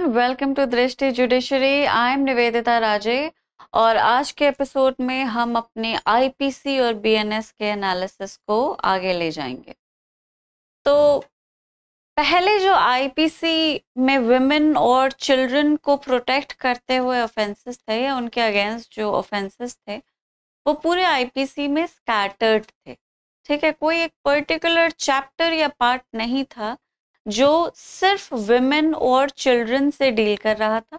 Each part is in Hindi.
Everyone welcome to Drishti judiciary I am Nivedita Raje और आज के एपिसोड में हम अपने आईपीसी और बीएनएस के एनालिसिस को आगे ले जाएंगे तो पहले जो आईपीसी में विमेन और चिल्ड्रन को प्रोटेक्ट करते हुए ऑफेंसेस थे या उनके अगेंस्ट जो ऑफेंसेस थे वो पूरे आईपीसी में स्कैटर्ड थे ठीक है कोई एक पर्टिकुलर चैप्टर या पार्ट नहीं था जो सिर्फ विमेन और चिल्ड्रन से डील कर रहा था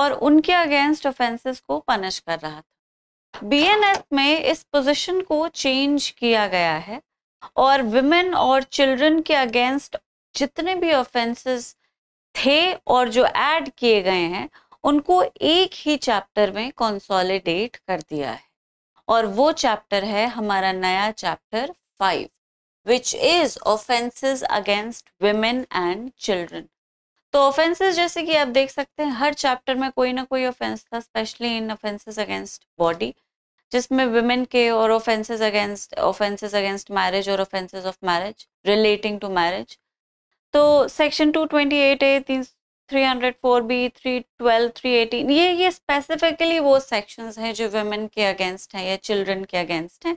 और उनके अगेंस्ट ऑफेंसेस को पनिश कर रहा था बीएनएफ में इस पोजीशन को चेंज किया गया है और विमेन और चिल्ड्रन के अगेंस्ट जितने भी ऑफेंसेस थे और जो ऐड किए गए हैं उनको एक ही चैप्टर में कंसोलिडेट कर दिया है और वो चैप्टर है हमारा नया chapter five which is offenses against women and children तो ऑफेंसेस जैसे कि आप देख सकते हैं हर चैप्टर में कोई ना कोई ऑफेंस था specially in offences against body जिसमें वुमेन के और offences against offences against marriage और offences of marriage relating to marriage तो section two twenty eight A तीन four B three twelve three eighteen ये ये स्पेसिफिकली वो सेक्शंस हैं जो वुमेन के अगेंस्ट हैं या चिल्ड्रन के अगेंस्ट हैं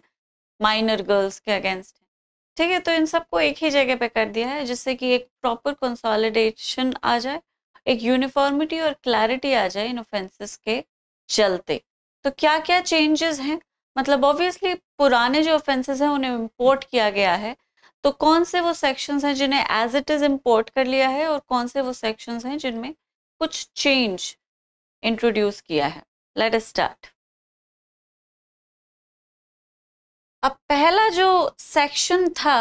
माइनर गर्ल्स के अगेंस्ट ठीक है तो इन सबको एक ही जगह पे कर दिया है जिससे कि एक प्रॉपर कंसोलिडेशन आ जाए एक यूनिफॉर्मिटी और क्लैरिटी आ जाए इन ऑफेंसेस के चलते तो क्या क्या चेंजेस हैं मतलब ऑब्वियसली पुराने जो ऑफेंसेस हैं उन्हें इम्पोर्ट किया गया है तो कौन से वो सेक्शंस हैं जिन्हें एज इट इज़ इम्पोर्ट कर लिया है और कौन से वो सेक्शंस हैं जिनमें कुछ चेंज इंट्रोड्यूस किया है लेट स्टार्ट अब पहला जो सेक्शन था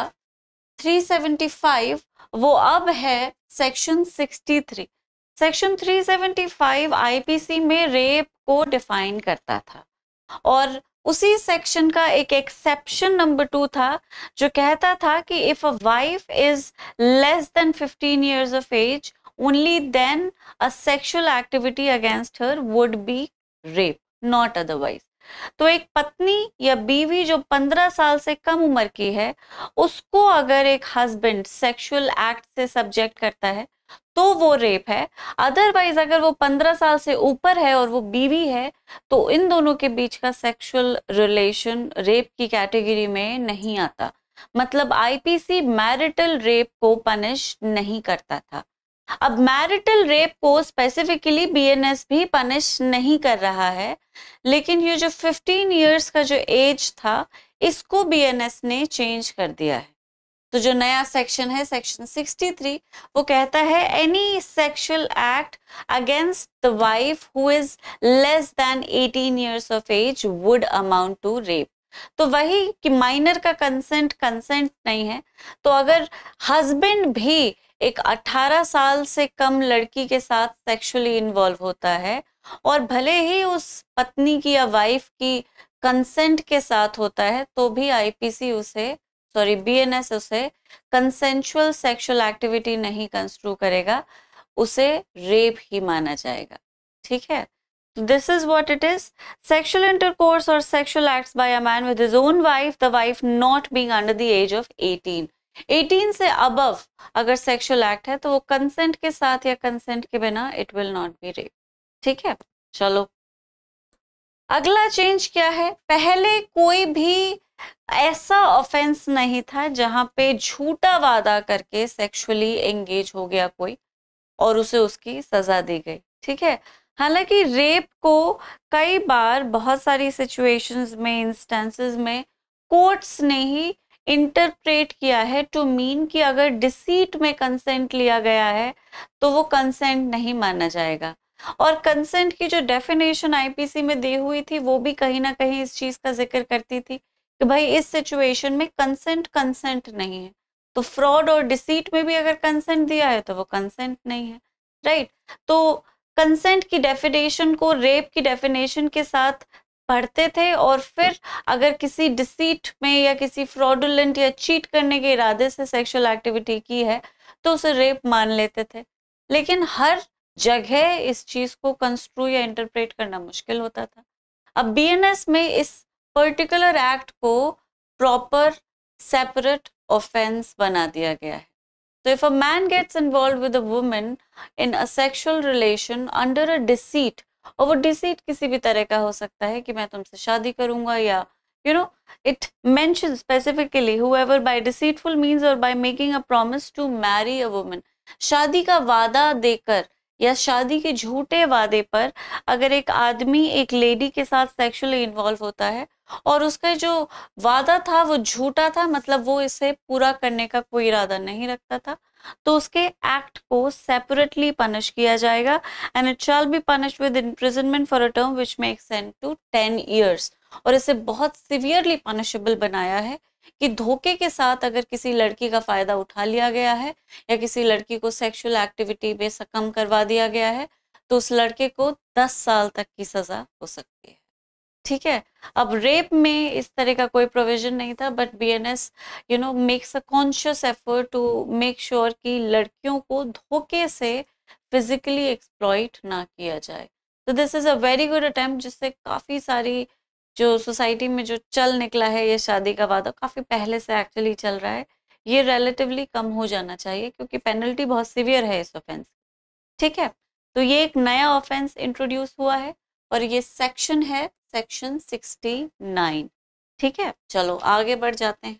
375 वो अब है सेक्शन 63 सेक्शन 375 आईपीसी में रेप को डिफाइन करता था और उसी सेक्शन का एक एक्सेप्शन नंबर टू था जो कहता था कि if a wife is less than 15 years of age only then a sexual activity against her would be rape not otherwise तो एक पत्नी या बीवी जो पंद्रह साल से कम उम्र की है उसको अगर एक हस्बैंड सेक्सुअल एक्ट से सब्जेक्ट करता है तो वो रेप है अदरवाइज अगर वो पंद्रह साल से ऊपर है और वो बीवी है तो इन दोनों के बीच का सेक्सुअल रिलेशन रेप की कैटेगरी में नहीं आता मतलब आईपीसी मैरिटल रेप को पनिश नहीं करता था अब मैरिटल रेप को स्पेसिफिकली बीएनएस भी पनिश नहीं कर रहा है लेकिन ये जो 15 इयर्स का जो एज था इसको बीएनएस ने चेंज कर दिया है तो जो नया सेक्शन है सेक्शन 63 वो कहता है any sexual act against the wife who is less than 18 years of age would amount to rape तो वही कि माइनर का कंसेंट कंसेंट नहीं है तो अगर हस्बैंड भी एक 18 साल से कम लड़की के साथ सेक्सुअली इन्वॉल्व होता है और भले ही उस पत्नी की या वाइफ की कंसेंट के साथ होता है तो भी आईपीसी उसे सॉरी बीएनएस उसे कंसेंशुअल सेक्सुअल एक्टिविटी नहीं कंस्ट्रू करेगा उसे रेप ही माना जाएगा ठीक है this is what it is sexual intercourse और sexual act by a man with his own wife the wife not being under the age of eighteen 18 से अब अगर सेक्सुअल एक्ट है तो वो कंसेंट के साथ या कंसेंट के बिना it will not be rape ठीक है चलो अगला चेंज क्या है पहले कोई भी ऐसा ऑफेंस नहीं था जहां पे झूठा वादा करके सेक्सुअली एंगेज हो गया कोई और उसे उसकी सजा दी गई ठीक है हालांकि रेप को कई बार बहुत सारी सिचुएशंस में इंस्टेंसेस में कोर्ट्स ने ही इंटरप्रेट किया है टू मीन कि अगर डिसीट में कंसेंट लिया गया है तो वो कंसेंट नहीं माना जाएगा और कंसेंट की जो डेफिनेशन आईपीसी में दी हुई थी वो भी कहीं ना कहीं इस चीज का जिक्र करती थी कि भाई इस सिचुएशन में कंसेंट कंसेंट नहीं है तो फ्रॉड और डिसीट में भी अगर कंसेंट दिया है तो वो कंसेंट नहीं है राइट तो कंसेंट की डेफिनेशन को रेप की डेफिनेशन के साथ पढ़ते थे और फिर अगर किसी डिसीट में या किसी फ्रॉडुलेंट या चीट करने के इरादे से सेक्सुअल एक्टिविटी की है तो उसे रेप मान लेते थे लेकिन हर जगह इस चीज को कंस्ट्रू या इंटरप्रेट करना मुश्किल होता था अब बीएनएस में इस पर्टिकुलर एक्ट को प्रॉपर सेपरेट ऑफेंस बना दिया गया है तो if a man gets involved with a women in a sexual relation under a deceit और वो डिसीट किसी भी तरह का हो सकता है कि मैं तुमसे शादी करूंगा या you know it mentions specifically ever by deceitful means और by making a promise to marry a women शादी का वादा देकर या शादी के झूठे वादे पर अगर एक आदमी एक लेडी के साथ सेक्सुअली इन्वॉल्व होता है और उसका जो वादा था वो झूठा था मतलब वो इसे पूरा करने का कोई इरादा नहीं रखता था तो उसके एक्ट को सेपरेटली पनिश किया जाएगा and it shall be punish with imprisonment for a term which makes and to ten years और इसे बहुत सिवियरली पनिशेबल बनाया है कि धोखे के साथ अगर किसी लड़की का फ़ायदा उठा लिया गया है या किसी लड़की को सेक्सुअल एक्टिविटी में सकम करवा दिया गया है तो उस लड़के को 10 साल तक की सज़ा हो सकती है ठीक है अब रेप में इस तरह का कोई प्रोविजन नहीं था but B N S you know makes a conscious effort to make sure कि लड़कियों को धोखे से फिजिकली एक्सप्लॉइट ना किया जाए तो this is a very good attempt जिससे काफ़ी सारी जो सोसाइटी में जो चल निकला है ये शादी का वादा काफ़ी पहले से एक्चुअली चल रहा है ये रिलेटिवली कम हो जाना चाहिए क्योंकि पेनल्टी बहुत सीवियर है इस ऑफेंस ठीक है तो ये एक नया ऑफेंस इंट्रोड्यूस हुआ है और ये सेक्शन है सेक्शन 69 ठीक है चलो आगे बढ़ जाते हैं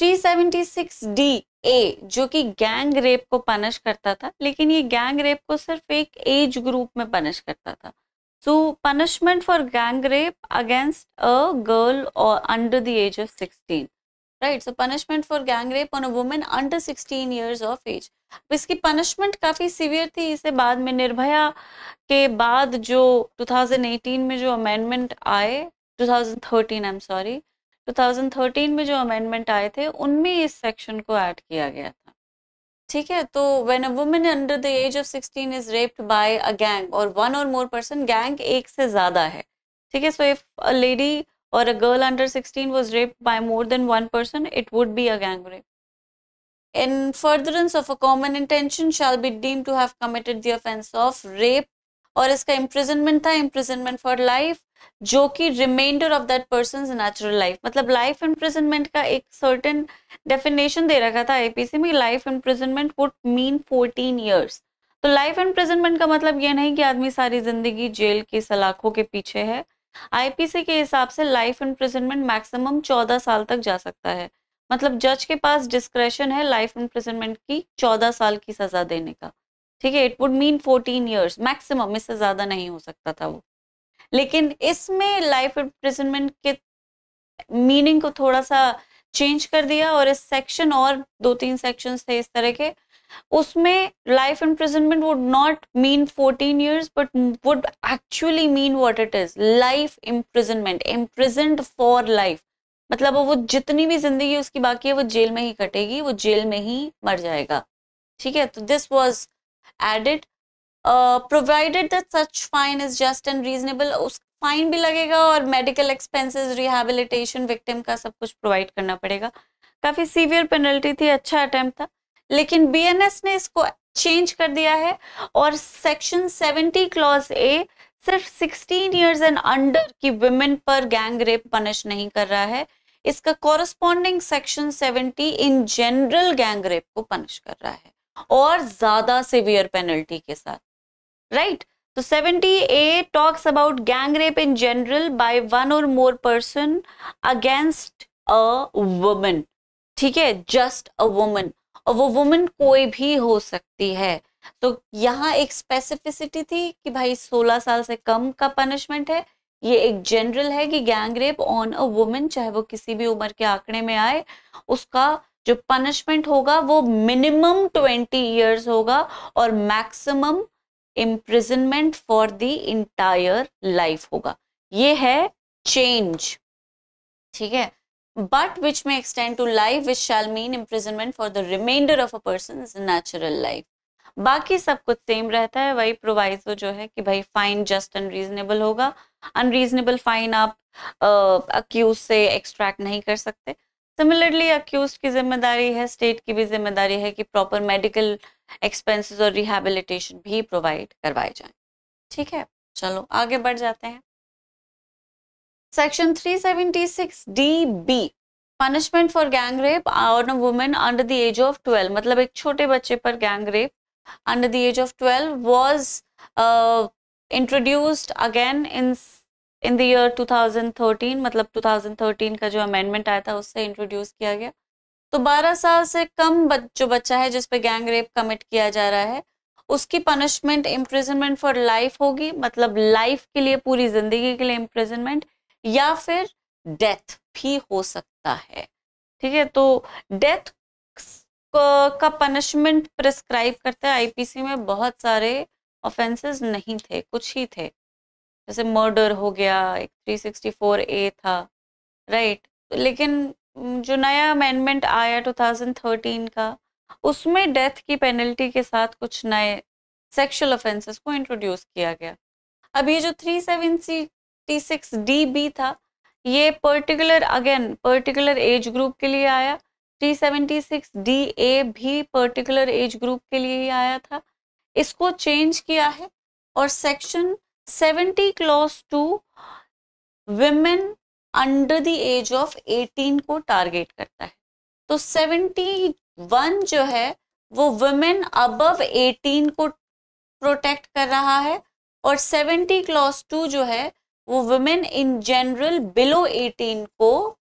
376 डी ए जो कि गैंग रेप को पनिश करता था लेकिन ये गैंग रेप को सिर्फ एक एज ग्रुप में पनिश करता था so punishment for gang rape against a girl और under the age of sixteen right so punishment for gang rape on a women under sixteen years of age इसकी पनिशमेंट काफ़ी सीवियर थी इसे बाद में निर्भया के बाद जो 2018 में जो अमेंडमेंट आए 2013 आई एम सॉरी 2013 में जो अमेंडमेंट आए थे उनमें इस सेक्शन को ऐड किया गया ठीक है तो when a woman under the age of 16 is raped by a gang और वन और मोर पर्सन गैंग एक से ज्यादा है ठीक है सो इफ अ लेडी और a girl under sixteen was rape by more than one person it would be a gang rape in furtherance of a common intention shall be deemed to have committed the offence of rape और इसका इम्प्रिजनमेंट था इम्प्रिजनमेंट फॉर लाइफ जो कि remainder of that person natural life मतलब लाइफ इम्प्रिजनमेंट का एक सर्टेन डेफिनेशन दे रखा था आईपीसी में life imprisonment would mean fourteen years तो लाइफ इम्प्रिजनमेंट का मतलब ये नहीं कि आदमी सारी जिंदगी जेल की सलाखों के पीछे है आईपीसी के हिसाब से लाइफ इम्प्रिजनमेंट मैक्सिमम चौदह साल तक जा सकता है मतलब जज के पास डिस्क्रेशन है लाइफ इम्प्रिजनमेंट की चौदह साल की सजा देने का ठीक है it would mean fourteen years maximum इससे ज़्यादा नहीं हो सकता था वो लेकिन इसमें लाइफ इम्प्रिजनमेंट के मीनिंग को थोड़ा सा चेंज कर दिया और इस सेक्शन और दो तीन सेक्शन थे इस तरह के उसमें life imprisonment would not mean 14 years but would actually mean what it is life imprisonment imprisonment for life मतलब वो जितनी भी जिंदगी उसकी बाकी है वो जेल में ही कटेगी वो जेल में ही मर जाएगा ठीक है तो this was added provided that such fine is just and reasonable उस फाइन भी लगेगा और मेडिकल एक्सपेंसेस रिहेबिलिटेशन विक्टिम का सब कुछ प्रोवाइड करना पड़ेगा काफ़ी सीवियर पेनल्टी थी अच्छा अटैम्प्ट था लेकिन बीएनएस ने इसको चेंज कर दिया है और सेक्शन 70 क्लॉज ए सिर्फ 16 इयर्स एंड अंडर की वुमेन पर गैंग रेप पनिश नहीं कर रहा है इसका corresponding section 70 in general gang rape को पनिश कर रहा है और ज्यादा सिवियर पेनल्टी के साथ तो seventy A talks about gang rape in general by one और more person against a woman ठीक है जस्ट अ वुमन और वो वुमन कोई भी हो सकती है तो यहाँ एक स्पेसिफिसिटी थी कि भाई 16 साल से कम का पनिशमेंट है ये एक जनरल है कि gang rape on a woman चाहे वो किसी भी उम्र के आंकड़े में आए उसका जो पनिशमेंट होगा वो मिनिमम 20 इयर्स होगा और maximum imprisonment for the entire life होगा ये है चेंज ठीक है but which may extend to life which shall mean imprisonment for the remainder of a person's natural life बाकी सब कुछ सेम रहता है वही प्रोवाइजो जो है कि भाई फाइन जस्ट अनरीजनेबल होगा अनरीजनेबल फाइन आप अक्यूज uh, से एक्सट्रैक्ट नहीं कर सकते सिमिलरली अक्यूज की जिम्मेदारी है स्टेट की भी जिम्मेदारी है कि प्रॉपर मेडिकल एक्सपेंसेस और रिहेबिलिटेशन भी प्रोवाइड करवाए जाए ठीक है चलो आगे बढ़ जाते हैं section 376 seventy six D B punishment for gang rape on women under the age of twelve मतलब एक छोटे बच्चे पर gang rape under the age of twelve was introduced again in in the year 2013 मतलब 2013 का जो अमेंडमेंट आया था उससे इंट्रोड्यूस किया गया तो 12 साल से कम बच, जो बच्चा है जिस पे गैंग रेप कमिट किया जा रहा है उसकी पनिशमेंट इम्प्रिजनमेंट फॉर लाइफ होगी मतलब लाइफ के लिए पूरी जिंदगी के लिए इम्प्रिजनमेंट या फिर डेथ भी हो सकता है ठीक है तो डेथ का पनिशमेंट प्रिस्क्राइब करते है आईपीसी में बहुत सारे ऑफेंसेस नहीं थे कुछ ही थे जैसे मर्डर हो गया एक थ्री सिक्सटी फोर ए था राइट लेकिन जो नया अमेंडमेंट आया टू थाउजेंड थर्टीन का उसमें डेथ की पेनल्टी के साथ कुछ नए सेक्शुअल ऑफेंसेस को इंट्रोड्यूस किया गया अब ये जो three T six D B था ये particular again particular age group के लिए आया three seventy six D A भी पर्टिकुलर एज ग्रुप के लिए ही आया था इसको चेंज किया है और section seventy clause two women under the age of eighteen को टारगेट करता है तो सेवेंटी वन जो है वो वुमेन अबव एटीन को प्रोटेक्ट कर रहा है और सेवेंटी क्लॉज टू जो है वो women in general below eighteen को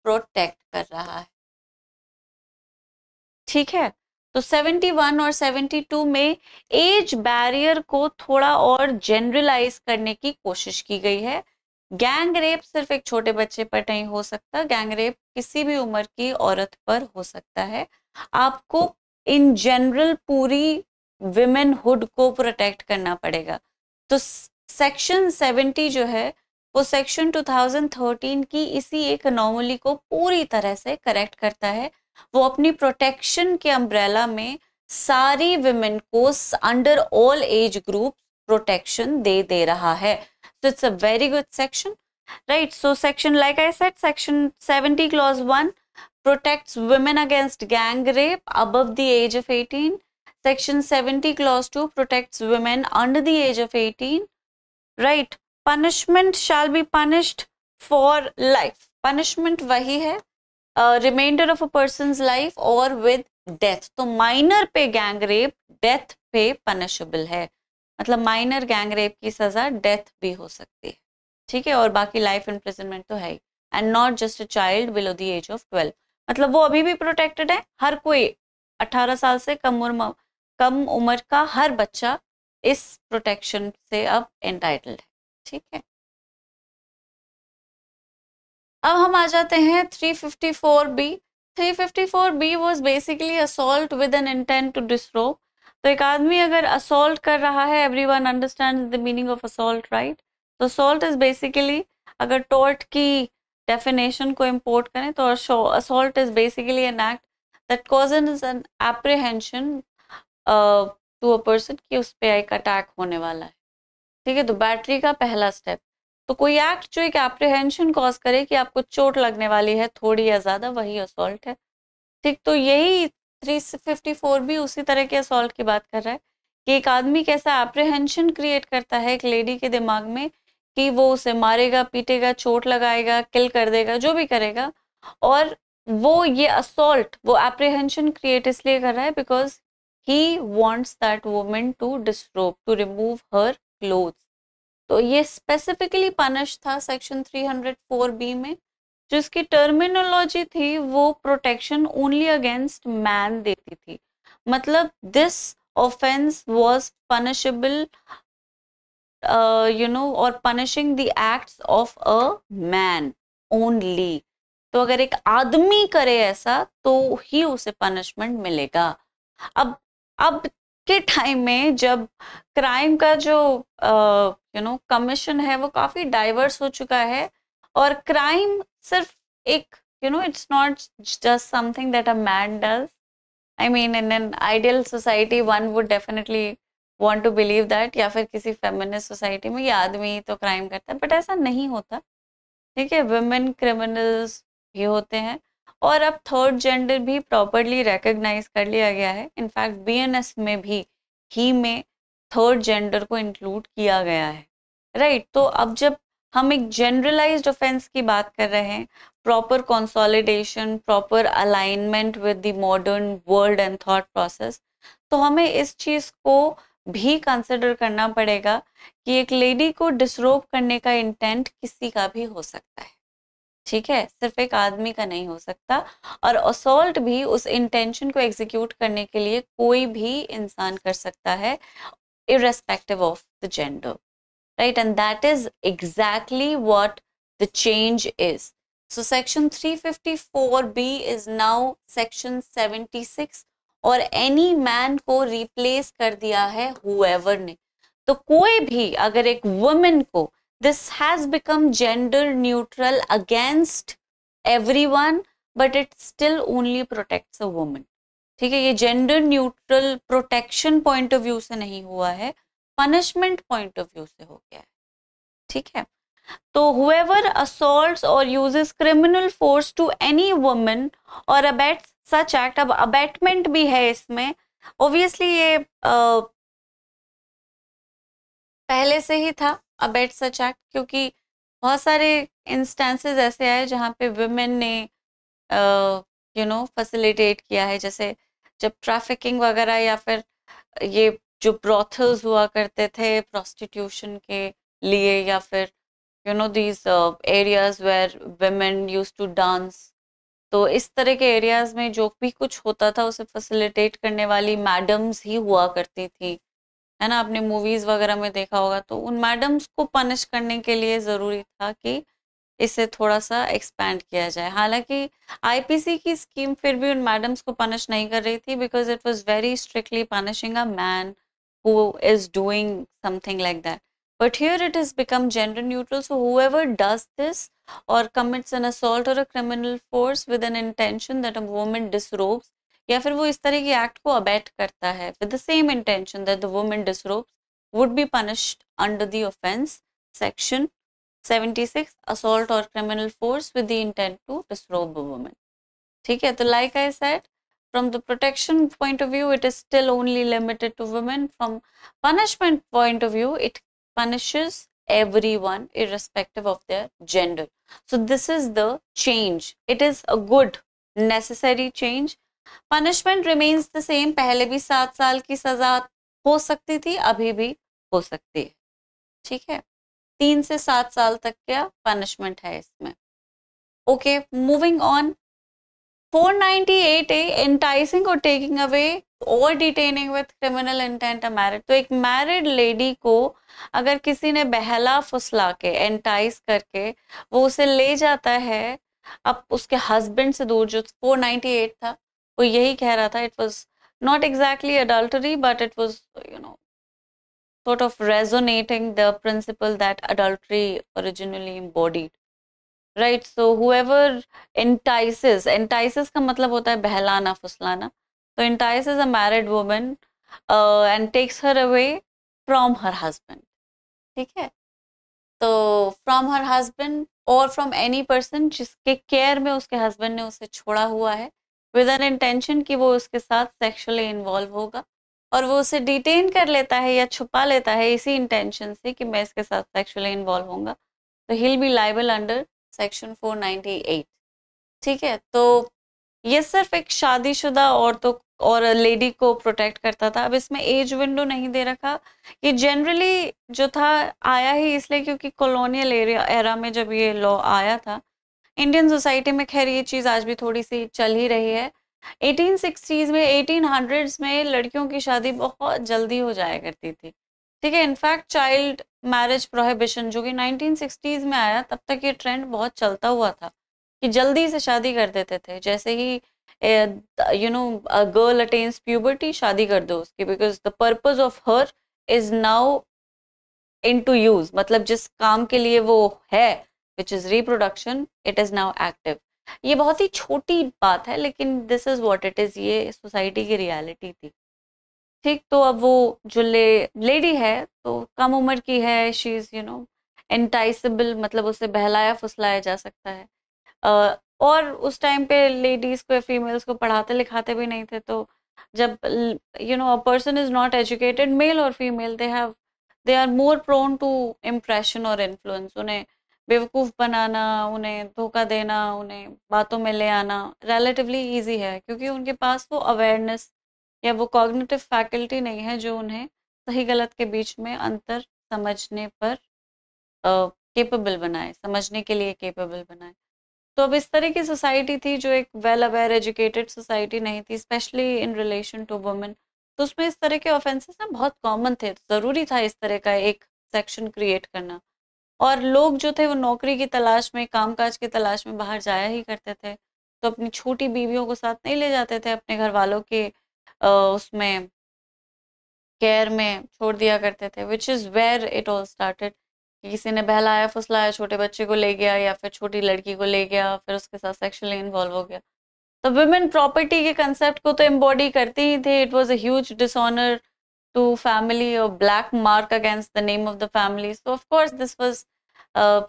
प्रोटेक्ट कर रहा है ठीक है तो 71 और 72 में एज बैरियर को थोड़ा और जनरलाइज करने की कोशिश की गई है गैंग रेप सिर्फ एक छोटे बच्चे पर नहीं हो सकता गैंग रेप किसी भी उम्र की औरत पर हो सकता है आपको इन जनरल पूरी विमेनहुड को प्रोटेक्ट करना पड़ेगा तो सेक्शन 70 जो है वो सेक्शन 2013 की इसी एक अनोमली को पूरी तरह से करेक्ट करता है वो अपनी प्रोटेक्शन के अम्ब्रेला में सारी विमेन को under all age group protection दे दे रहा है so it's a very good section right so section like I said section seventy clause one protect women against gang rape above the age of eighteen section seventy clause two protect women under the age of eighteen right punishment shall be punished for life punishment वही है remainder of a person life or with death तो माइनर पे गैंग रेप डेथ पे पनिशेबल है मतलब माइनर गैंग रेप की सजा डेथ भी हो सकती है ठीक है और बाकी लाइफ इंप्रिजनमेंट तो है ही and not just a child below the age of twelve मतलब वो अभी भी प्रोटेक्टेड है हर कोई 18 साल से कम उम्र कम उम्र का हर बच्चा इस प्रोटेक्शन से अब एंटाइटल्ड है ठीक है अब हम आ जाते हैं B 354 B was basically assault with an intent to disrobe तो एक आदमी अगर असोल्ट कर रहा है everyone understands the meaning of assault right तो असोल्ट इज बेसिकली अगर टोर्ट की डेफिनेशन को इम्पोर्ट करें तो assault is basically an act that causes an apprehension to a person कि उस पर एक अटैक होने वाला है ठीक है तो बैटरी का पहला स्टेप तो कोई एक्ट जो एक एप्रिहेंशन कॉज करे कि आपको चोट लगने वाली है थोड़ी या ज़्यादा वही असोल्ट है ठीक तो यही थ्री फिफ्टी फोर भी उसी तरह के असोल्ट की बात कर रहा है कि एक आदमी कैसा एप्रिहेंशन क्रिएट करता है एक लेडी के दिमाग में कि वो उसे मारेगा पीटेगा चोट लगाएगा किल कर देगा जो भी करेगा और वो ये असोल्ट वो एप्रिहेंशन क्रिएट इसलिए कर रहा है because he wants that women to disrobe to remove her clothes तो ये स्पेसिफिकली पनिश था सेक्शन 304 बी में जिसकी टर्मिनोलॉजी थी वो प्रोटेक्शन ओनली अगेंस्ट मैन देती थी मतलब this offence was punishable you know और punishing the acts of a man only तो अगर एक आदमी करे ऐसा तो ही उसे पनिशमेंट मिलेगा अब अब के टाइम में जब क्राइम का जो यू नो कमीशन है वो काफ़ी डाइवर्स हो चुका है और क्राइम सिर्फ एक you know it's not just something that a man does I mean in an ideal society one would definitely want to believe that या फिर किसी फेमिनिस्ट सोसाइटी में ये आदमी तो क्राइम करता है बट ऐसा नहीं होता ठीक है वुमेन क्रिमिनल्स भी होते हैं और अब थर्ड जेंडर भी प्रॉपरली रिकग्नाइज कर लिया गया है इनफैक्ट बीएनएस में भी ही में थर्ड जेंडर को इंक्लूड किया गया है राइट right? तो अब जब हम एक जनरलाइज्ड ऑफेंस की बात कर रहे हैं proper consolidation proper alignment with the modern world and thought process तो हमें इस चीज़ को भी कंसिडर करना पड़ेगा कि एक लेडी को डिसरोप करने का इंटेंट किसी का भी हो सकता है ठीक है सिर्फ एक आदमी का नहीं हो सकता और असोल्ट भी उस इंटेंशन को एग्जीक्यूट करने के लिए कोई भी इंसान कर सकता है irrespective of the gender right and that is exactly exactly the change is so section 354 B is now section 76 और एनी मैन को रिप्लेस कर दिया है हुएवर ने तो कोई भी अगर एक वुमेन को this has become gender neutral against everyone but it still only protects a woman ठीक है ये gender neutral protection point of view से नहीं हुआ है पनिशमेंट पॉइंट ऑफ व्यू से हो गया है ठीक है तो whoever assault or uses criminal force to any women or abet such act अब अबेटमेंट भी है इसमें ऑब्वियसली ये आ, पहले से ही था अबेट सच एक्ट क्योंकि बहुत सारे इंस्टेंसेस ऐसे आए जहाँ पे वुमेन ने यू नो फैसिलिटेट किया है जैसे जब ट्रैफिकिंग वगैरह या फिर ये जो ब्रॉथल्स हुआ करते थे प्रोस्टिट्यूशन के लिए या फिर you know these areas where women use to dance तो इस तरह के एरियाज में जो भी कुछ होता था उसे फैसिलिटेट करने वाली मैडम्स ही हुआ करती थी है ना आपने मूवीज वगैरह में देखा होगा तो उन मैडम्स को पनिश करने के लिए ज़रूरी था कि इसे थोड़ा सा एक्सपैंड किया जाए हालांकि आईपीसी की स्कीम फिर भी उन मैडम्स को पनिश नहीं कर रही थी because it was very strictly punishing a man who is doing something like that but here it is become gender neutral so whoever does this or commits an assault or a criminal force with an intention that a women disrobes या फिर वो इस तरह की एक्ट को अबैट करता है with the same intention that the women disrobe would be punished under the offence section 76 assault or criminal force with the intent to disrobe a women ठीक है तो like I said from the protection point of view it is still only limited to women from punishment point of view it punishes everyone irrespective of their gender so this is the change it is a good necessary change punishment remains the same पहले भी सात साल की सजा हो सकती थी अभी भी हो सकती है ठीक है तीन से सात साल तक का पनिशमेंट है इसमें okay moving on 498 A enticing or taking away or detaining with criminal intent a married तो एक मैरिड लेडी को अगर किसी ने बहला फुसला के एंटाइस करके वो उसे ले जाता है अब उसके हस्बैंड से दूर जो 498 था वो यही कह रहा था it was not exactly adultery but it was you know sort of resonating the principle that adultery originally embodied right so whoever entices entices ka matlab hota hai behlana fuslana so entices a married woman uh, and takes her away from her husband theek hai तो from her husband or from any person जिसके केयर में उसके हस्बैंड ने उसे छोड़ा हुआ है विद एन इंटेंशन कि वो उसके साथ सेक्सुअली इन्वॉल्व होगा और वो उसे डिटेन कर लेता है या छुपा लेता है इसी इंटेंशन से कि मैं इसके साथ सेक्सुअली इन्वॉल्व होऊंगा तो he'll be liable under section 498 ठीक है तो ये सिर्फ एक शादीशुदा औरतों और लेडी को प्रोटेक्ट करता था अब इसमें एज विंडो नहीं दे रखा ये जनरली जो था आया ही इसलिए क्योंकि कॉलोनियल एरिया एरा में जब ये लॉ आया था इंडियन सोसाइटी में खैर ये चीज़ आज भी थोड़ी सी चल ही रही है 1860s में 1800s में लड़कियों की शादी बहुत जल्दी हो जाया करती थी ठीक है इनफैक्ट चाइल्ड मैरिज प्रोहिबिशन जो कि 1960s में आया तब तक ये ट्रेंड बहुत चलता हुआ था कि जल्दी से शादी कर देते थे जैसे ही you know girl attains puberty शादी कर दो उसकी because the purpose of her is now in to use मतलब जिस काम के लिए वो है which is reproduction it is now active ये बहुत ही छोटी बात है लेकिन this is what it is ये सोसाइटी की रियालिटी थी ठीक तो अब वो जो ले लेडी है तो कम उम्र की है she is you know enticeable मतलब उसे बहलाया फुसलाया जा सकता है uh, और उस टाइम पे लेडीज़ को फीमेल्स को पढ़ाते लिखाते भी नहीं थे तो जब you know a person is not educated male और female they have they are more prone to impression और इन्फ्लुएंस उन्हें बेवकूफ़ बनाना उन्हें धोखा देना उन्हें बातों में ले आना रिलेटिवली ईजी है क्योंकि उनके पास वो अवेयरनेस या वो कॉग्निटिव फैकल्टी नहीं है जो उन्हें सही गलत के बीच में अंतर समझने पर केपेबल बनाए समझने के लिए केपेबल बनाए तो अब इस तरह की सोसाइटी थी जो एक वेल अवेयर एजुकेटेड सोसाइटी नहीं थी specially in relation to women तो उसमें इस तरह के ऑफेंसेस ना बहुत कॉमन थे तो ज़रूरी था इस तरह का एक सेक्शन क्रिएट करना और लोग जो थे वो नौकरी की तलाश में काम काज की तलाश में बाहर जाया ही करते थे तो अपनी छोटी बीवियों को साथ नहीं ले जाते थे अपने घर वालों के उसमें केयर में छोड़ दिया करते थे which is where it all started किसी ने बहलाया फुसलाया छोटे बच्चे को ले गया या फिर छोटी लड़की को ले गया फिर उसके साथ सेक्शुअली इन्वॉल्व हो गया तो वुमेन प्रॉपर्टी के कंसेप्ट को तो एम्बॉडी करते ही थे it was as dishonour to family और black mark against the name of the family so of course this was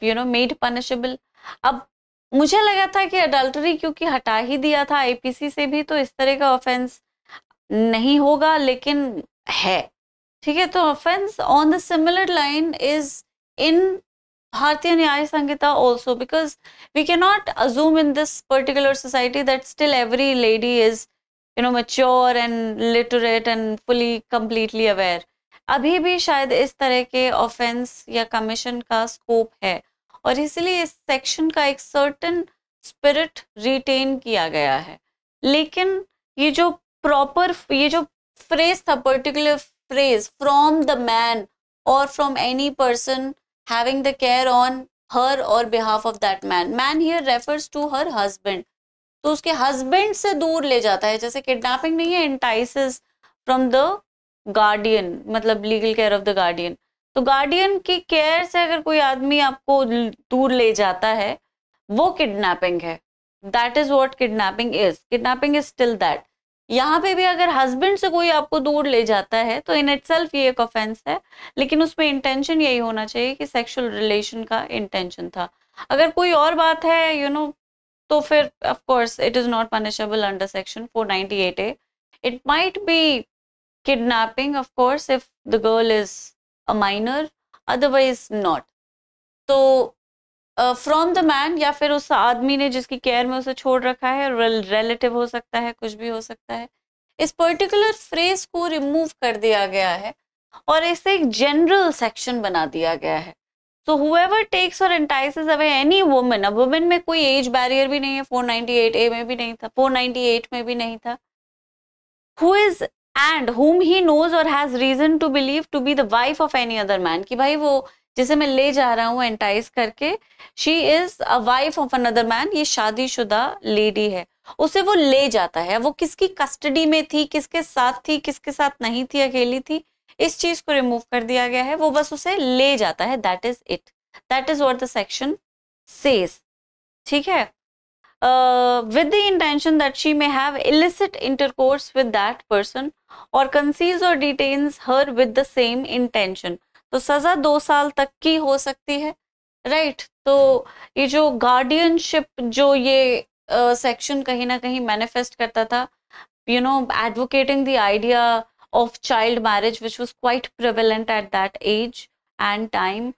you know made punishable अब मुझे लगा था कि अडल्ट्री क्योंकि हटा ही दिया था आईपीसी से भी तो इस तरह का ऑफेंस नहीं होगा लेकिन है ठीक है तो offence on the similar line is in Bharatiya Nyaya Sanhita also because we can not assume in this particular society that still every lady is you know mature and literate and fully completely aware अभी भी शायद इस तरह के ऑफेंस या कमीशन का स्कोप है और इसलिए इस सेक्शन का एक सर्टन स्पिरिट रिटेन किया गया है लेकिन ये जो प्रॉपर ये जो फ्रेज था particular phrase from the man or from any person having the care on her or behalf of that man man here refers to her husband तो उसके हस्बैंड से दूर ले जाता है जैसे किडनैपिंग नहीं है एंटाइसिस फ्रॉम द गार्डियन मतलब legal care of the guardian तो गार्डियन की केयर से अगर कोई आदमी आपको दूर ले जाता है वो किडनैपिंग है that is what kidnapping is kidnapping is still that यहाँ पे भी अगर हस्बैंड से कोई आपको दूर ले जाता है तो इन इट ये एक ऑफेंस है लेकिन उसमें इंटेंशन यही होना चाहिए कि सेक्शुअल रिलेशन का इंटेंशन था अगर कोई और बात है यू you नो know, तो फिर of course it is not punishable under section 498 A it might be kidnapping of course if the girl is a minor otherwise not तो फ्रॉम द मैन या फिर उस आदमी ने जिसकी केयर में उसे छोड़ रखा है रिलेटिव हो सकता है कुछ भी हो सकता है इस पर्टिकुलर फ्रेज को रिमूव कर दिया गया है और इसे एक जनरल सेक्शन बना दिया गया है सो whoever takes or entices away any women अब वुमेन में कोई एज बैरियर भी नहीं है फोर एट ए में भी नहीं था फोर एट में भी नहीं था who is and whom he knows or has reason to believe to be the wife of any other man कि भाई वो जिसे मैं ले जा रहा हूँ एंटाइज करके she is a wife of another man ये शादीशुदा लेडी है उसे वो ले जाता है वो किसकी कस्टडी में थी किसके साथ थी किसके साथ नहीं थी अकेली थी इस चीज को रिमूव कर दिया गया है वो बस उसे ले जाता है that is it that is what the section says ठीक है uh, with the intention that she may have illicit intercourse with that person or conceals or detains her with the same intention तो सजा दो साल तक की हो सकती है राइट right? तो ये जो गार्डियनशिप जो ये सेक्शन uh, कहीं ना कहीं मैनिफेस्ट करता था you know advocating the idea of child marriage which was quite prevalent at that age and time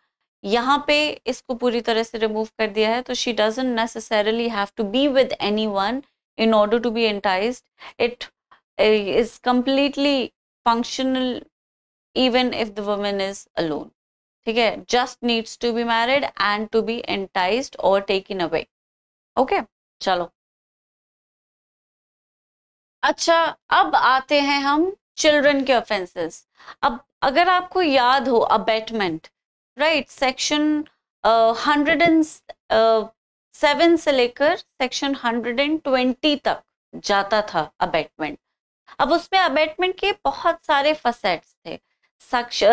यहाँ पे इसको पूरी तरह से रिमूव कर दिया है तो she doesn't necessarily have to be with anyone in order to be entice it is completely functional even if the women is alone ठीक है just needs to be married and to be entice or take in away okay चलो अच्छा अब आते हैं हम चिल्ड्रन के ऑफेंसेस अब अगर आपको याद हो abetment right section hundred and seven से लेकर सेक्शन हंड्रेड एंड ट्वेंटी तक जाता था अबेटमेंट अब उसमें अबेटमेंट के बहुत सारे फसेट्स थे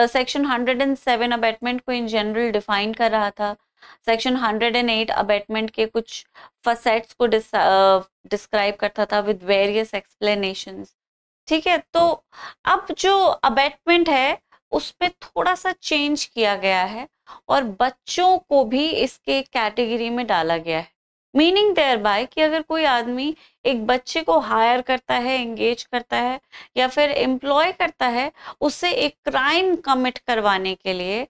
section hundred and seven abetment को इन जनरल डिफाइन कर रहा था section hundred and eight abetment के कुछ फसेट्स को डिस्क्राइब uh, करता था विद वेरियस एक्सप्लेनेशन ठीक है तो अब जो अबेटमेंट है उस पर थोड़ा सा चेंज किया गया है और बच्चों को भी इसके कैटेगरी में डाला गया है मीनिंग देयर बाय कि अगर कोई आदमी एक बच्चे को हायर करता है एंगेज करता है या फिर एम्प्लॉय करता है उसे एक क्राइम कमिट करवाने के लिए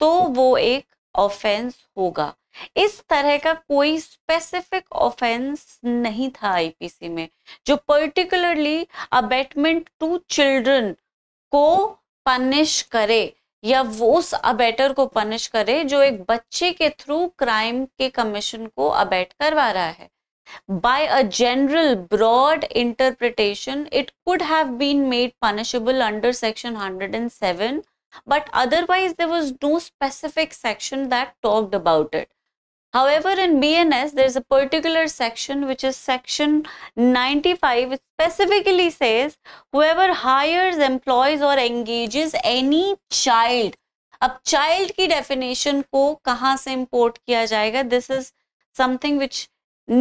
तो वो एक ऑफेंस होगा इस तरह का कोई स्पेसिफिक ऑफेंस नहीं था आईपीसी में जो पर्टिकुलरली अबेटमेंट टू चिल्ड्रन को पनिश करे या वो उस अबेटर को पनिश करे जो एक बच्चे के थ्रू क्राइम के कमीशन को अबेट करवा रहा है by a general broad interpretation it could have been made punishable under section 107 but otherwise there was no specific section that talked about it However, in BNS, there's a particular section which is section 95. It specifically says whoever hires, employs or engages any child. अब child की definition को कहाँ से import किया जाएगा This is something which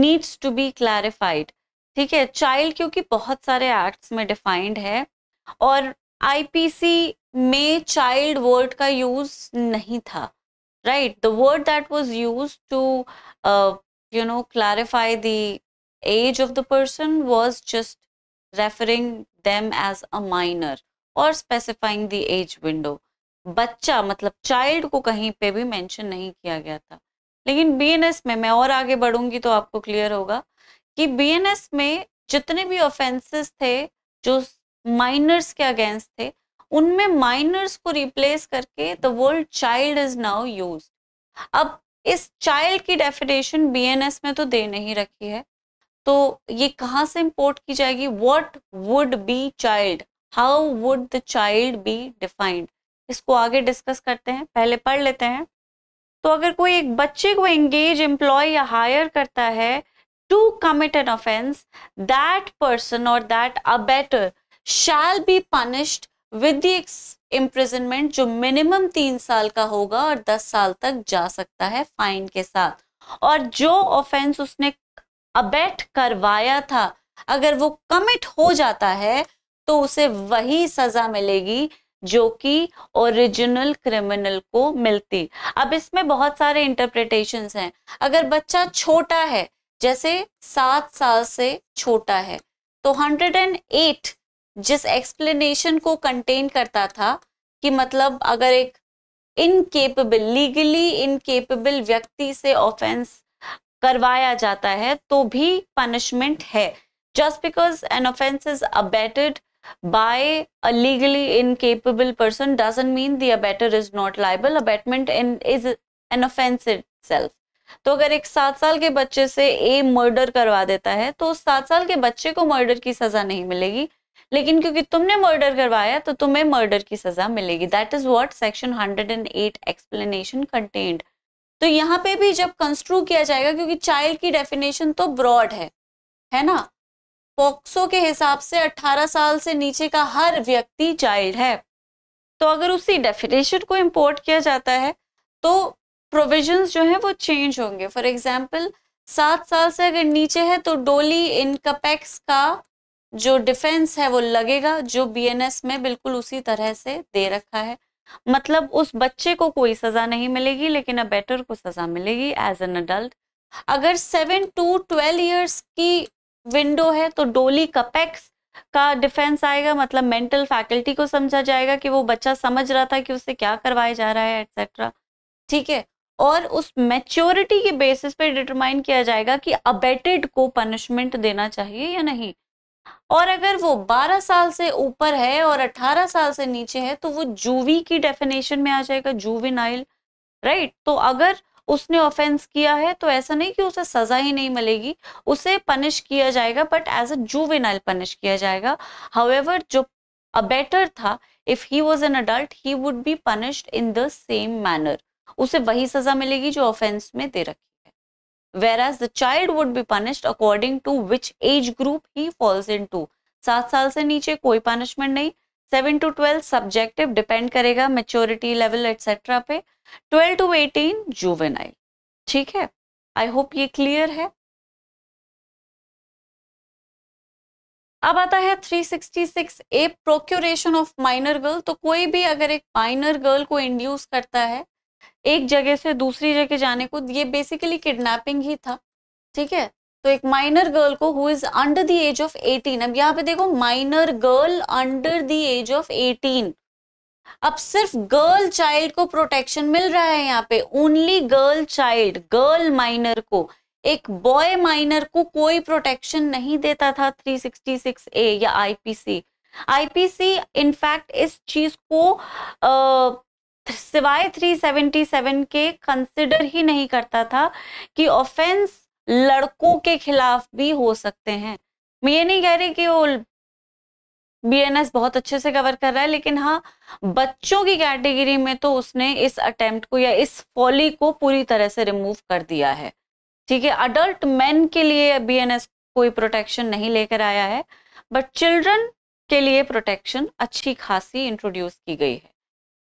needs to be clarified. ठीक है child क्योंकि बहुत सारे acts में defined है और IPC में child word का use नहीं था right the word that was used to uh, you know clarify the age of the person was just referring them as a minor or specifying the age window बच्चा मतलब चाइल्ड को कहीं पे भी मेंशन नहीं किया गया था लेकिन बीएनएस में मैं और आगे बढ़ूंगी तो आपको क्लियर होगा कि बीएनएस में जितने भी ऑफेंसेस थे जो माइनर्स के अगेंस्ट थे उनमें माइनर्स को रिप्लेस करके the word child is now use अब इस चाइल्ड की डेफिनेशन बीएनएस में तो दे नहीं रखी है तो ये कहाँ से इम्पोर्ट की जाएगी what would be child how would the child be defined इसको आगे डिस्कस करते हैं पहले पढ़ लेते हैं तो अगर कोई एक बच्चे को एंगेज एम्प्लॉय या हायर करता है to commit an offence that person or that abettor shall be punished with imprisonment जो मिनिमम तीन साल का होगा और दस साल तक जा सकता है फाइन के साथ और जो ऑफेंस उसने अबेट करवाया था अगर वो कमिट हो जाता है तो उसे वही सजा मिलेगी जो कि ओरिजिनल क्रिमिनल को मिलती अब इसमें बहुत सारे इंटरप्रिटेशन हैं अगर बच्चा छोटा है जैसे सात साल से छोटा है तो 108 जिस एक्सप्लेनेशन को कंटेन करता था कि मतलब अगर एक इनकेपेबल लीगली इनकेपेबल व्यक्ति से ऑफेंस करवाया जाता है तो भी पनिशमेंट है just because an offence is abetted by a legally incapable person doesn't mean the is not liable abetment in is an offence itself तो अगर एक सात साल के बच्चे से ए मर्डर करवा देता है तो उस सात साल के बच्चे को मर्डर की सजा नहीं मिलेगी लेकिन क्योंकि तुमने मर्डर करवाया तो तुम्हें मर्डर की सजा मिलेगी that is what section hundred and eight explanation content तो यहाँ पे भी जब कंस्ट्रू किया जाएगा क्योंकि चाइल्ड की डेफिनेशन तो ब्रॉड है है ना पॉक्सो के हिसाब से 18 साल से नीचे का हर व्यक्ति चाइल्ड है तो अगर उसी डेफिनेशन को इम्पोर्ट किया जाता है तो प्रोविजंस जो है वो चेंज होंगे फॉर एग्जाम्पल सात साल से अगर नीचे है तो डोली इनकपेक्स का जो डिफेंस है वो लगेगा जो बीएनएस में बिल्कुल उसी तरह से दे रखा है मतलब उस बच्चे को कोई सजा नहीं मिलेगी लेकिन अबेटर को सजा मिलेगी एज एन अडल्ट अगर सेवन टू ट्वेल्व ईयर्स की विंडो है तो डोली कपेक्स का डिफेंस आएगा मतलब मेंटल फैकल्टी को समझा जाएगा कि वो बच्चा समझ रहा था कि उससे क्या करवाया जा रहा है एटसेट्रा ठीक है और उस मैच्योरिटी के बेसिस पे डिटरमाइन किया जाएगा कि अबेटेड को पनिशमेंट देना चाहिए या नहीं और अगर वो 12 साल से ऊपर है और 18 साल से नीचे है तो वो जूवी की डेफिनेशन में आ जाएगा जूविनाइल राइट तो अगर उसने ऑफेंस किया है तो ऐसा नहीं कि उसे सजा ही नहीं मिलेगी उसे पनिश किया जाएगा but as a juvenile punish किया जाएगा हाउएवर जो अ बेटर था if he was an adult he would be punished in the same manner उसे वही सजा मिलेगी जो ऑफेंस में दे रखी whereas the child would be punished according to which age group he falls into सात साल से नीचे कोई पनिशमेंट नहीं seven to twelve subjective depend करेगा मेच्योरिटी लेवल एटसेट्रा पे ट्वेल्व टू एटीन जुवेनाइल ठीक है आई होप ये क्लियर है अब आता है 366 A procuration of minor girl तो कोई भी अगर एक माइनर गर्ल को इंड्यूस करता है एक जगह से दूसरी जगह जाने को ये बेसिकली किडनैपिंग ही था ठीक है तो एक माइनर गर्ल को who is under the age of 18 अब यहाँ पे देखो minor girl under the age of 18 अब सिर्फ गर्ल चाइल्ड को प्रोटेक्शन मिल रहा है यहाँ पे only girl child girl minor को एक बॉय माइनर को कोई प्रोटेक्शन नहीं देता था 366 ए या आईपीसी आईपीसी इनफैक्ट इस चीज को सिवाय 377 के कंसिडर ही नहीं करता था कि ऑफेंस लड़कों के खिलाफ भी हो सकते हैं मैं ये नहीं कह रही कि वो बीएनएस बहुत अच्छे से कवर कर रहा है लेकिन हाँ बच्चों की कैटेगरी में तो उसने इस अटेम्प्ट को या इस फॉली को पूरी तरह से रिमूव कर दिया है ठीक है अडल्ट मैन के लिए बीएनएस कोई प्रोटेक्शन नहीं लेकर आया है बट चिल्ड्रन के लिए प्रोटेक्शन अच्छी खासी इंट्रोड्यूस की गई है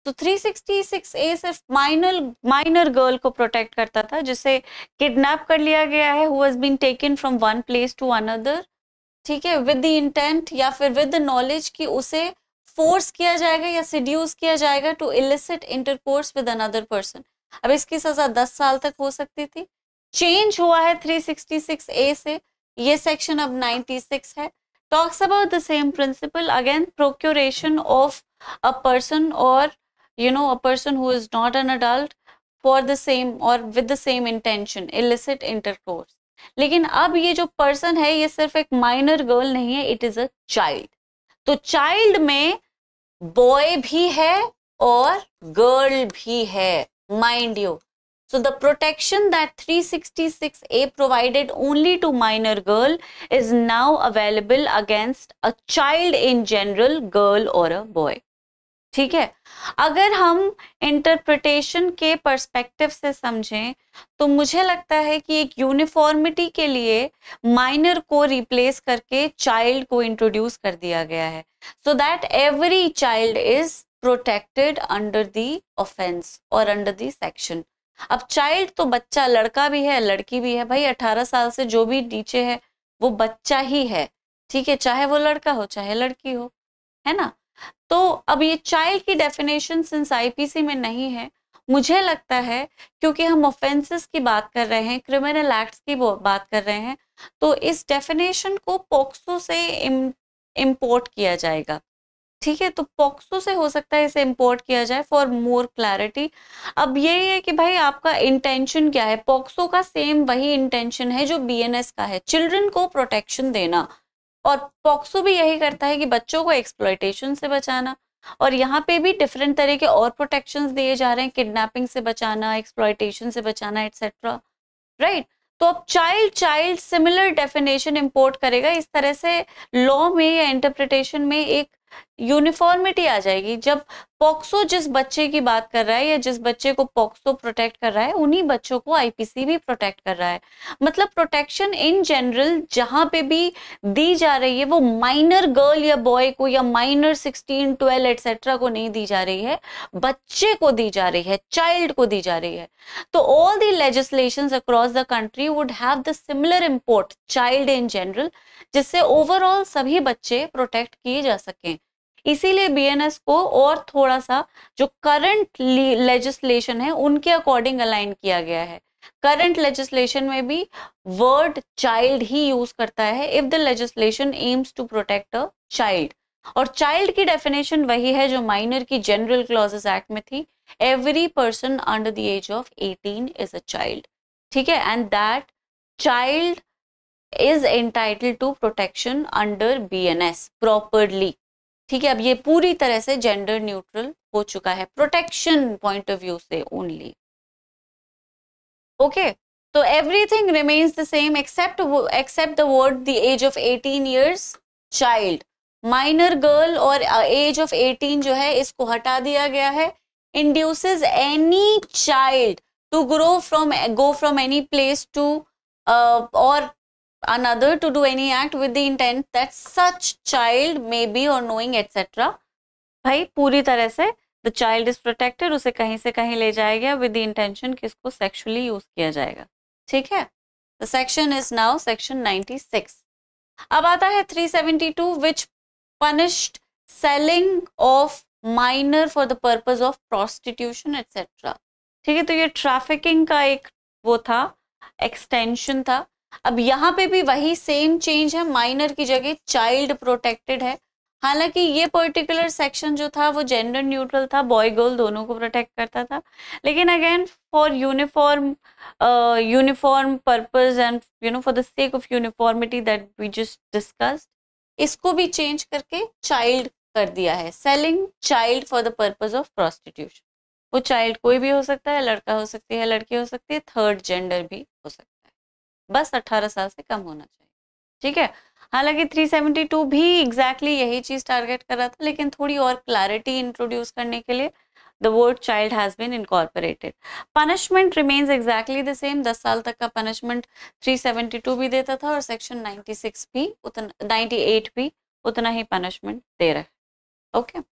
तो 366 ए सिर्फ माइनर माइनर गर्ल को प्रोटेक्ट करता था जिसे किडनैप कर लिया गया है who has been taken from one place to another ठीक है विद द इंटेंट या फिर विद द नॉलेज कि उसे फोर्स किया जाएगा या सिड्यूस किया जाएगा to illicit intercourse with another person अब इसकी सजा 10 साल तक हो सकती थी चेंज हुआ है 366 ए से ये सेक्शन अब 96 है talks about the same principle again procuration of a person और you know a person who is not an adult for the same और with the same intention illicit intercourse लेकिन अब ये जो पर्सन है ये सिर्फ एक माइनर गर्ल नहीं है इट इज अ चाइल्ड तो चाइल्ड में बॉय भी है और गर्ल भी है mind you so the protection that 366 A provided only to minor girl is now available against a child in general girl और अ बॉय ठीक है अगर हम इंटरप्रिटेशन के पर्सपेक्टिव से समझें तो मुझे लगता है कि एक यूनिफॉर्मिटी के लिए माइनर को रिप्लेस करके चाइल्ड को इंट्रोड्यूस कर दिया गया है so that every child is protected under the offence और अंडर दी सेक्शन अब चाइल्ड तो बच्चा लड़का भी है लड़की भी है भाई 18 साल से जो भी नीचे है वो बच्चा ही है ठीक है चाहे वो लड़का हो चाहे लड़की हो है ना तो अब ये चाइल्ड की डेफिनेशन सिंस आईपीसी में नहीं है मुझे लगता है क्योंकि हम ऑफेंसेस की बात कर रहे हैं क्रिमिनल एक्ट्स की बात कर रहे हैं तो इस डेफिनेशन को पोक्सो से इम्पोर्ट किया जाएगा ठीक है तो पॉक्सो से हो सकता है इसे इम्पोर्ट किया जाए फॉर मोर क्लैरिटी अब यही है कि भाई आपका इंटेंशन क्या है पॉक्सो का सेम वही इंटेंशन है जो बीएनएस का है चिल्ड्रन को प्रोटेक्शन देना और पॉक्सो भी यही करता है कि बच्चों को एक्सप्लॉयटेशन से बचाना और यहाँ पे भी डिफरेंट तरह के और प्रोटेक्शंस दिए जा रहे हैं किडनैपिंग से बचाना एक्सप्लॉयटेशन से बचाना एट्सेट्रा राइट तो अब child child similar definition import करेगा इस तरह से लॉ में या इंटरप्रिटेशन में एक यूनिफॉर्मिटी आ जाएगी जब पॉक्सो जिस बच्चे की बात कर रहा है या जिस बच्चे को पॉक्सो प्रोटेक्ट कर रहा है उन्हीं बच्चों को आईपीसी भी प्रोटेक्ट कर रहा है मतलब प्रोटेक्शन इन जनरल जहां पे भी दी जा रही है वो माइनर गर्ल या बॉय को या माइनर सिक्सटीन ट्वेल्व एटसेट्रा को नहीं दी जा रही है बच्चे को दी जा रही है चाइल्ड को दी जा रही है तो all the legislation across the country would have the similar import child in general जिससे ओवरऑल सभी बच्चे प्रोटेक्ट किए जा सकें इसीलिए बीएनएस को और थोड़ा सा जो करंट लेजिस्लेशन है उनके अकॉर्डिंग अलाइन किया गया है करंट लेजिस्लेशन में भी वर्ड चाइल्ड ही यूज करता है if the legislation aims to protect a child और चाइल्ड की डेफिनेशन वही है जो माइनर की जनरल क्लॉजेस एक्ट में थी every person under the age of 18 is a child ठीक है and that child is entitled to protection under BNS properly ठीक है अब ये पूरी तरह से जेंडर न्यूट्रल हो चुका है प्रोटेक्शन पॉइंट ऑफ व्यू से ओनली ओके तो everything remains the same except except the word the age of 18 years child minor girl और एज ऑफ 18 जो है इसको हटा दिया गया है induces any child to grow from go from any place to और another to do any act with the intent that such child may be or knowing etc भाई पूरी तरह से द चाइल्ड इज प्रोटेक्टेड उसे कहीं से कहीं ले जाया गया विद द इंटेंशन कि इसको सेक्सुअली यूज किया जाएगा ठीक है the section is now section 96 अब आता है 372 which punished selling of minor for the purpose of prostitution etcetera ठीक है तो ये ट्रैफिकिंग का एक वो था एक्सटेंशन था अब यहाँ पे भी वही सेम चेंज है माइनर की जगह चाइल्ड प्रोटेक्टेड है हालांकि ये पर्टिकुलर सेक्शन जो था वो जेंडर न्यूट्रल था बॉय गर्ल दोनों को प्रोटेक्ट करता था लेकिन again for uniform uniform purpose and you know for the sake of uniformity that we just discussed इसको भी चेंज करके चाइल्ड कर दिया है selling child for the purpose of prostitution वो चाइल्ड कोई भी हो सकता है लड़का हो सकती है लड़की हो सकती है थर्ड जेंडर भी हो सकता है बस 18 साल से कम होना चाहिए ठीक है हालांकि 372 भी एग्जैक्टली exactly यही चीज टारगेट कर रहा था लेकिन थोड़ी और क्लैरिटी इंट्रोड्यूस करने के लिए the word child has been incorporated punishment remains exactly the same दस साल तक का पनिशमेंट 372 भी देता था और सेक्शन 96 भी उतना 98 भी उतना ही पनिशमेंट दे रहा है ओके okay?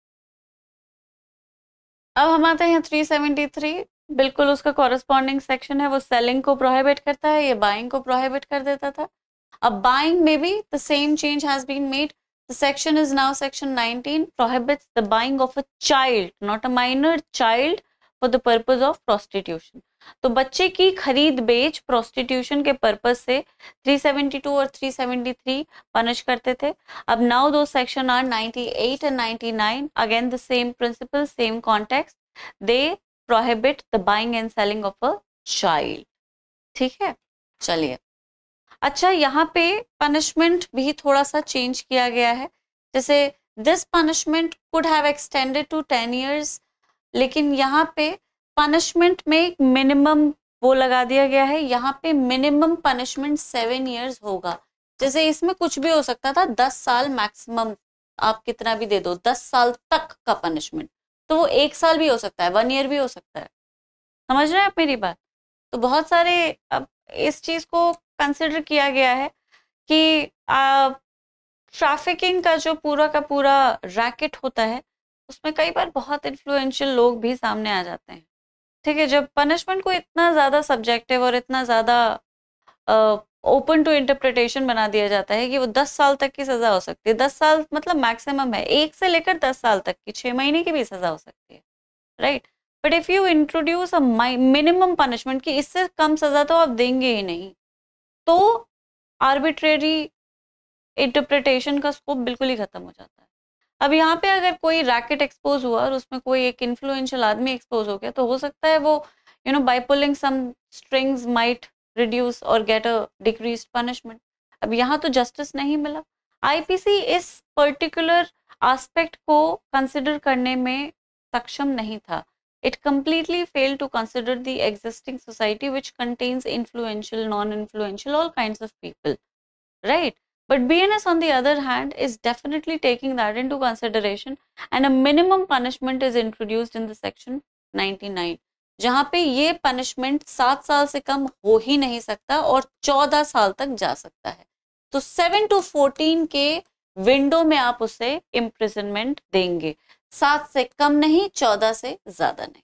अब हम आते हैं 373 बिल्कुल उसका कॉरस्पॉन्डिंग सेक्शन है वो सेलिंग को प्रोहिबिट करता है ये बाइंग को प्रोहिबिट कर देता था अब बाइंग में भी the same change has been made the section is now section nineteen prohibit the buying of a child not a minor child for the purpose of prostitution तो बच्चे की खरीद बेच प्रोस्टिट्यूशन के पर्पज से 372 और 373 पनिश करते थे अब नाउ दो section are 98 and 99 again the same principle same context they prohibit the buying and selling of a child ठीक है चलिए अच्छा यहाँ पे पनिशमेंट भी थोड़ा सा चेंज किया गया है जैसे this punishment could have extended to ten years लेकिन यहाँ पे पनिशमेंट में एक मिनिमम वो लगा दिया गया है यहाँ पे मिनिमम पनिशमेंट सेवन ईयर्स होगा जैसे इसमें कुछ भी हो सकता था दस साल मैक्सिमम आप कितना भी दे दो दस साल तक का पनिशमेंट तो वो एक साल भी हो सकता है वन ईयर भी हो सकता है समझ रहे हैं आप मेरी बात तो बहुत सारे अब इस चीज़ को कंसिडर किया गया है कि ट्रैफिकिंग का जो पूरा का पूरा रैकेट होता है उसमें कई बार बहुत इन्फ्लुएंशियल लोग भी सामने आ जाते हैं ठीक है जब पनिशमेंट को इतना ज़्यादा सब्जेक्टिव और इतना ज़्यादा ओपन टू इंटरप्रिटेशन बना दिया जाता है कि वो दस साल तक की सजा हो सकती है दस साल मतलब मैक्सिमम है एक से लेकर दस साल तक की छह महीने की भी सजा हो सकती है right but if you introduce a minimum punishment कि इससे कम सज़ा तो आप देंगे ही नहीं तो आर्बिट्रेरी इंटरप्रिटेशन का स्कोप बिल्कुल ही ख़त्म हो जाता है अब यहाँ पे अगर कोई रैकेट एक्सपोज हुआ और उसमें कोई एक इन्फ्लुएंशियल आदमी एक्सपोज हो गया तो हो सकता है वो you know by pulling some strings might reduce or get a decreased punishment. अब यहाँ तो justice नहीं मिला आईपीसी इस पर्टिकुलर एस्पेक्ट को कंसिडर करने में it completely failed to consider the existing society which contains influential non-influential all kinds of people right but bns on the other hand is definitely taking that into consideration and a minimum punishment is introduced in the section 99 जहां पे ये पनिशमेंट सात साल से कम हो ही नहीं सकता और चौदह साल तक जा सकता है तो सेवन टू फोर्टीन के विंडो में आप उसे इम्प्रिजनमेंट देंगे सात से कम नहीं चौदह से ज्यादा नहीं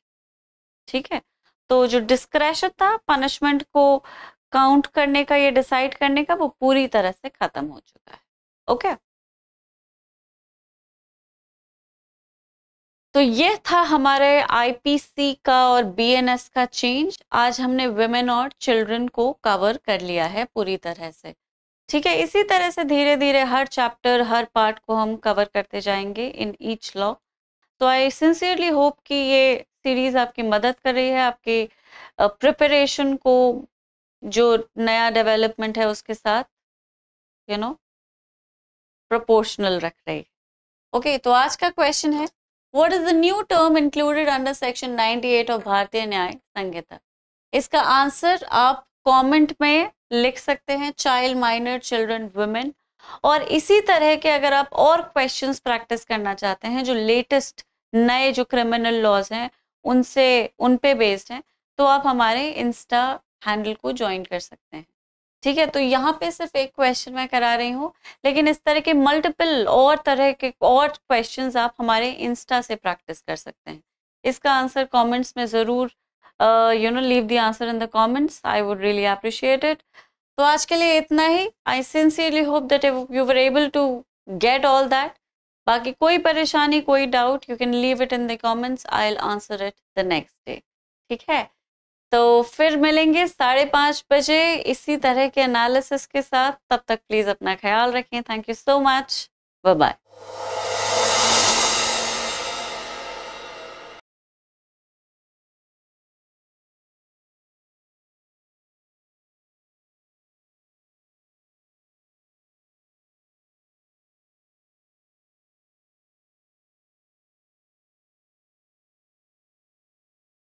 ठीक है तो जो डिस्क्रेशन था पनिशमेंट को काउंट करने का या डिसाइड करने का वो पूरी तरह से खत्म हो चुका है ओके okay? तो ये था हमारे आईपीसी का और बीएनएस का चेंज आज हमने वेमेन और चिल्ड्रन को कवर कर लिया है पूरी तरह से ठीक है इसी तरह से धीरे धीरे हर चैप्टर हर पार्ट को हम कवर करते जाएंगे इन ईच लॉ तो आई सिंसियरली होप कि ये सीरीज आपकी मदद कर रही है आपके प्रिपरेशन को जो नया डेवलपमेंट है उसके साथ यू नो प्रोपोर्शनल रख रही है ओके okay, तो आज का क्वेश्चन है What is the new term included under section 98 of भारतीय न्याय संहिता इसका आंसर आप कमेंट में लिख सकते हैं चाइल्ड माइनर चिल्ड्रन वुमेन और इसी तरह के अगर आप और क्वेश्चंस प्रैक्टिस करना चाहते हैं जो लेटेस्ट नए जो क्रिमिनल लॉज हैं उनसे उन पे बेस्ड हैं तो आप हमारे इंस्टा हैंडल को ज्वाइन कर सकते हैं ठीक है तो यहाँ पे सिर्फ एक क्वेश्चन मैं करा रही हूँ लेकिन इस तरह के मल्टीपल और तरह के और क्वेश्चंस आप हमारे इंस्टा से प्रैक्टिस कर सकते हैं इसका आंसर कमेंट्स में ज़रूर you know leave the answer in the comments I would really appreciate it तो आज के लिए इतना ही I sincerely hope that you were able to get all that बाकी कोई परेशानी कोई doubt you can leave it in the comments I will answer it the next day ठीक है तो फिर मिलेंगे साढ़े पाँच बजे इसी तरह के एनालिसिस के साथ तब तक प्लीज़ अपना ख्याल रखें thank you so much bye